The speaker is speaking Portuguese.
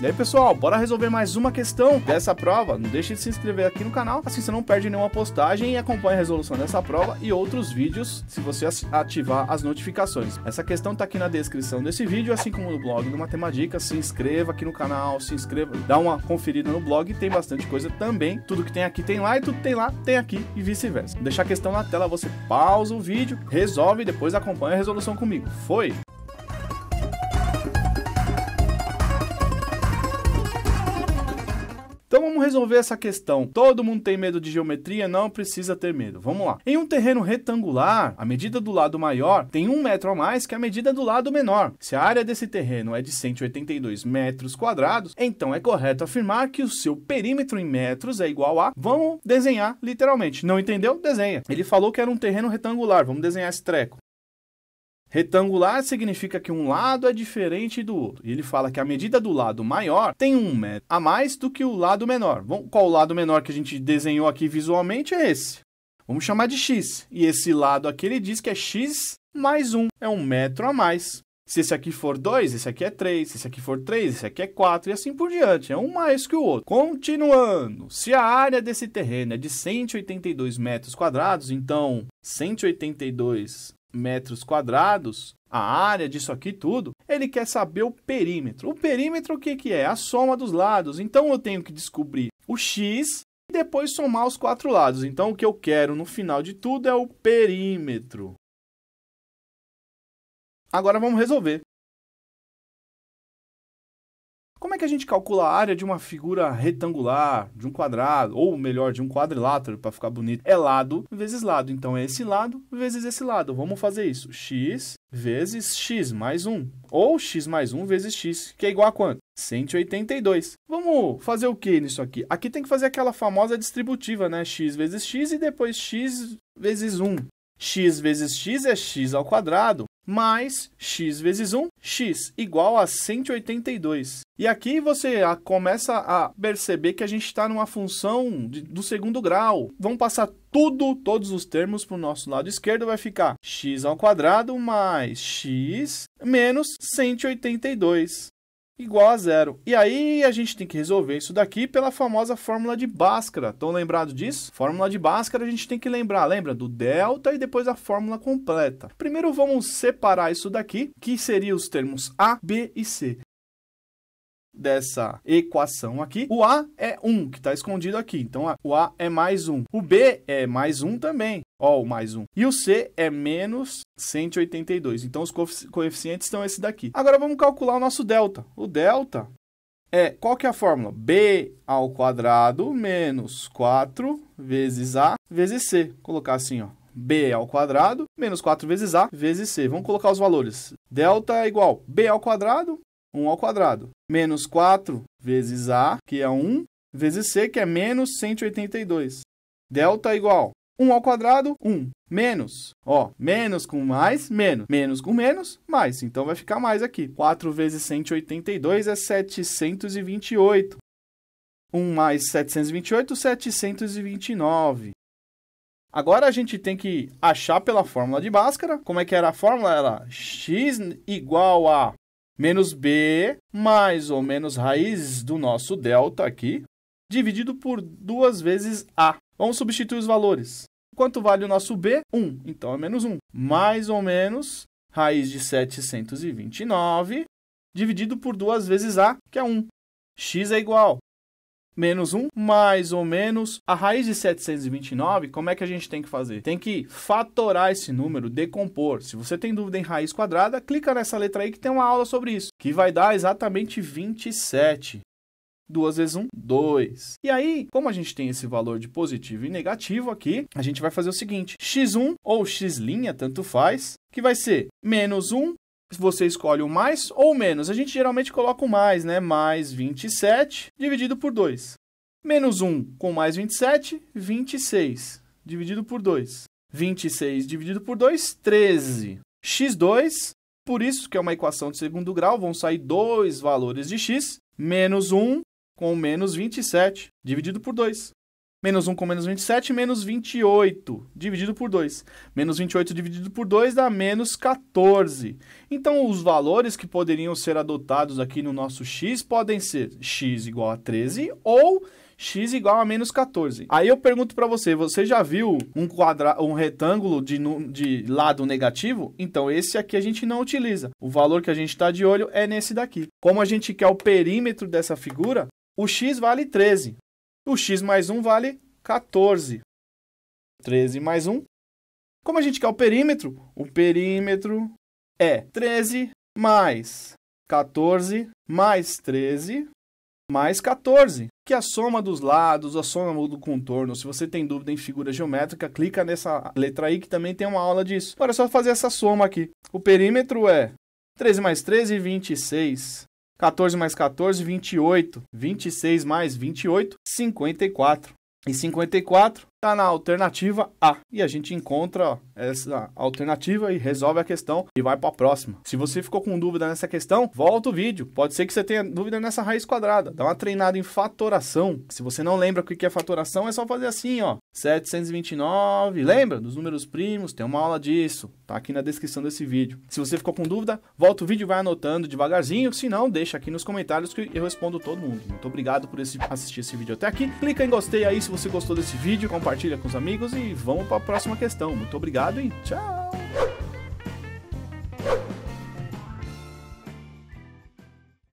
E aí, pessoal, bora resolver mais uma questão dessa prova. Não deixe de se inscrever aqui no canal, assim você não perde nenhuma postagem e acompanha a resolução dessa prova e outros vídeos se você ativar as notificações. Essa questão tá aqui na descrição desse vídeo, assim como no blog do Matemática. Se inscreva aqui no canal, se inscreva, dá uma conferida no blog, tem bastante coisa também. Tudo que tem aqui tem lá e tudo que tem lá tem aqui e vice-versa. Deixar a questão na tela, você pausa o vídeo, resolve e depois acompanha a resolução comigo. Foi! Como resolver essa questão? Todo mundo tem medo de geometria? Não precisa ter medo. Vamos lá. Em um terreno retangular, a medida do lado maior tem um metro a mais que a medida do lado menor. Se a área desse terreno é de 182 metros quadrados, então é correto afirmar que o seu perímetro em metros é igual a. Vamos desenhar literalmente. Não entendeu? Desenha. Ele falou que era um terreno retangular. Vamos desenhar esse treco. Retangular significa que um lado é diferente do outro. E ele fala que a medida do lado maior tem um metro a mais do que o lado menor. Bom, qual o lado menor que a gente desenhou aqui visualmente é esse. Vamos chamar de x. E esse lado aqui ele diz que é x mais 1, é um metro a mais. Se esse aqui for 2, esse aqui é 3, se esse aqui for 3, esse aqui é 4 e assim por diante. É um mais que o outro. Continuando, se a área desse terreno é de 182 metros quadrados, então 182 metros quadrados, a área disso aqui tudo, ele quer saber o perímetro. O perímetro o que, que é? A soma dos lados. Então eu tenho que descobrir o x e depois somar os quatro lados. Então o que eu quero no final de tudo é o perímetro. Agora vamos resolver. Como é que a gente calcula a área de uma figura retangular, de um quadrado, ou melhor, de um quadrilátero, para ficar bonito? É lado vezes lado. Então é esse lado vezes esse lado. Vamos fazer isso. x vezes x mais 1. Ou x mais 1 vezes x, que é igual a quanto? 182. Vamos fazer o que nisso aqui? Aqui tem que fazer aquela famosa distributiva, né? x vezes x e depois x vezes 1. x vezes x é x ao quadrado mais x vezes 1, x igual a 182. E aqui você começa a perceber que a gente está numa função de, do segundo grau. Vamos passar tudo, todos os termos para o nosso lado esquerdo, vai ficar x ao quadrado mais x menos 182 igual a zero. E aí a gente tem que resolver isso daqui pela famosa fórmula de Bhaskara. Estão lembrados disso? Fórmula de Bhaskara a gente tem que lembrar, lembra? Do delta e depois a fórmula completa. Primeiro vamos separar isso daqui, que seria os termos A, B e C dessa equação aqui, o A é 1, que está escondido aqui. Então, o A é mais 1. O B é mais 1 também. Ó, o mais 1. E o C é menos 182. Então, os coeficientes são esse daqui. Agora, vamos calcular o nosso delta. O delta é, qual que é a fórmula? B ao quadrado menos 4 vezes A vezes C. Vou colocar assim, ó. B ao quadrado menos 4 vezes A vezes C. Vamos colocar os valores. Delta é igual B ao quadrado 1 ao quadrado. Menos 4 vezes A, que é 1, vezes C, que é menos 182. Delta igual 1 ao quadrado, 1. Menos, ó, menos com mais, menos. Menos com menos, mais. Então, vai ficar mais aqui. 4 vezes 182 é 728. 1 mais 728, 729. Agora a gente tem que achar pela fórmula de Bhaskara. Como é que era a fórmula? Era x igual a menos b mais ou menos raiz do nosso delta aqui, dividido por duas vezes a. Vamos substituir os valores. Quanto vale o nosso b? 1, então é menos 1. Mais ou menos raiz de 729, dividido por duas vezes a, que é 1. x é igual menos 1, mais ou menos a raiz de 729, como é que a gente tem que fazer? Tem que fatorar esse número, decompor. Se você tem dúvida em raiz quadrada, clica nessa letra aí que tem uma aula sobre isso, que vai dar exatamente 27. 2 vezes 1, 2. E aí, como a gente tem esse valor de positivo e negativo aqui, a gente vai fazer o seguinte, x1 ou x', tanto faz, que vai ser menos 1 você escolhe o mais ou o menos. A gente geralmente coloca o mais, né? Mais 27 dividido por 2. Menos 1 com mais 27, 26 dividido por 2. 26 dividido por 2, 13. x2, por isso que é uma equação de segundo grau, vão sair dois valores de x, menos 1 com menos 27 dividido por 2. Menos 1 com menos 27, menos 28, dividido por 2. Menos 28 dividido por 2 dá menos 14. Então, os valores que poderiam ser adotados aqui no nosso x podem ser x igual a 13 ou x igual a menos 14. Aí eu pergunto para você, você já viu um, quadra... um retângulo de, de lado negativo? Então, esse aqui a gente não utiliza. O valor que a gente está de olho é nesse daqui. Como a gente quer o perímetro dessa figura, o x vale 13. O x mais 1 vale 14. 13 mais 1. Como a gente quer o perímetro, o perímetro é 13 mais 14 mais 13 mais 14, que é a soma dos lados, a soma do contorno. Se você tem dúvida em figura geométrica, clica nessa letra aí que também tem uma aula disso. Agora é só fazer essa soma aqui. O perímetro é 13 mais 13, 26. 14 mais 14, 28. 26 mais 28, 54. E 54 está na alternativa A. E a gente encontra essa alternativa e resolve a questão e vai para a próxima. Se você ficou com dúvida nessa questão, volta o vídeo. Pode ser que você tenha dúvida nessa raiz quadrada. Dá uma treinada em fatoração. Se você não lembra o que é fatoração, é só fazer assim, ó. 729, lembra dos números primos? Tem uma aula disso, tá aqui na descrição desse vídeo. Se você ficou com dúvida, volta o vídeo e vai anotando devagarzinho, se não, deixa aqui nos comentários que eu respondo todo mundo. Muito obrigado por esse, assistir esse vídeo até aqui. Clica em gostei aí se você gostou desse vídeo, compartilha compartilha com os amigos e vamos para a próxima questão. Muito obrigado e tchau!